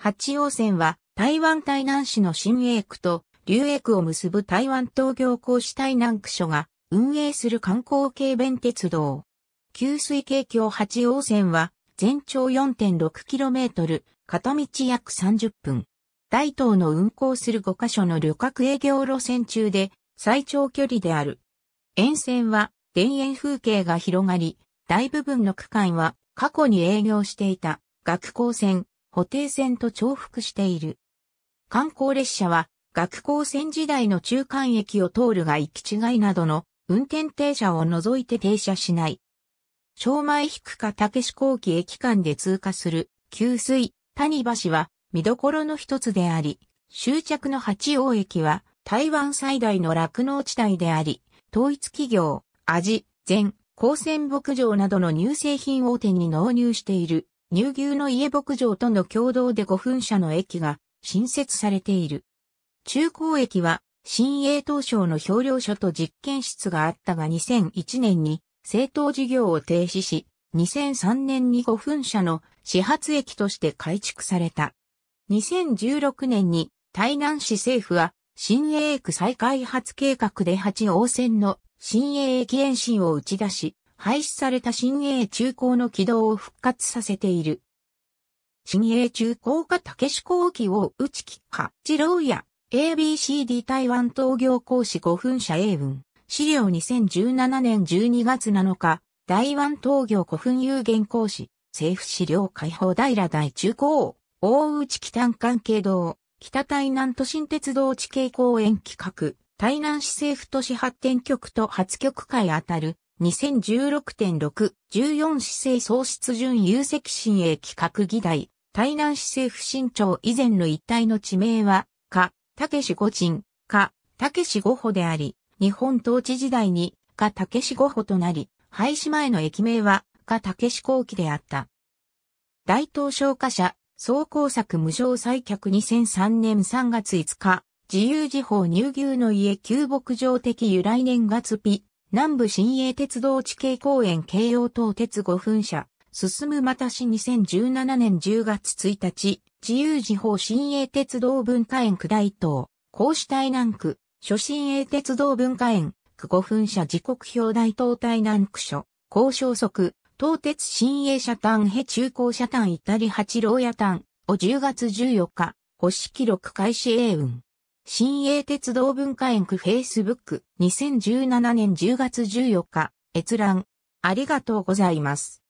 八王線は台湾台南市の新栄区と竜栄区を結ぶ台湾東京港市台南区所が運営する観光軽便鉄道。給水系橋八王線は全長 4.6km、片道約30分。大東の運行する5カ所の旅客営業路線中で最長距離である。沿線は田園風景が広がり、大部分の区間は過去に営業していた学校線、固定線と重複している。観光列車は、学校線時代の中間駅を通るが行き違いなどの運転停車を除いて停車しない。昭前引くか竹志後期駅間で通過する、給水、谷橋は見どころの一つであり、終着の八王駅は台湾最大の酪農地帯であり、統一企業、味、全、高専牧場などの乳製品大手に納入している乳牛の家牧場との共同で5分社の駅が新設されている。中高駅は新栄東省の評量所と実験室があったが2001年に政党事業を停止し、2003年に5分社の始発駅として改築された。2016年に台南市政府は新栄区再開発計画で8王線の新栄駅延伸を打ち出し、廃止された新鋭中高の軌道を復活させている。新鋭中高科竹志高機を内木か、次郎や ABCD 台湾東業講師5分社英文。資料2017年12月7日、台湾東業古墳有限講師、政府資料解放平大中高、大内北端関係道、北台南都心鉄道地形公園企画、台南市政府都市発展局と発局会あたる、2016.6、14市政創出準有積新鋭企画議題、台南市政府新庁以前の一帯の地名は、か、たしご五鎮、か、たけし五歩であり、日本統治時代に、かたけし五歩となり、廃止前の駅名は、かたけし後期であった。大東商家社、総工作無償再客2003年3月5日、自由時報乳牛の家旧牧場的由来年月日、南部新栄鉄道地形公園京葉東鉄5分車、進むまたし2017年10月1日、自由時報新栄鉄道文化園下伊東、甲子台南区、諸新栄鉄道文化園、区5分車時刻表大東台南区所、高小速、東鉄新栄車単へ中高車単イタリ八郎屋単を10月14日、星記録開始英運。新英鉄道文化園区フェイスブック2017年10月14日閲覧ありがとうございます。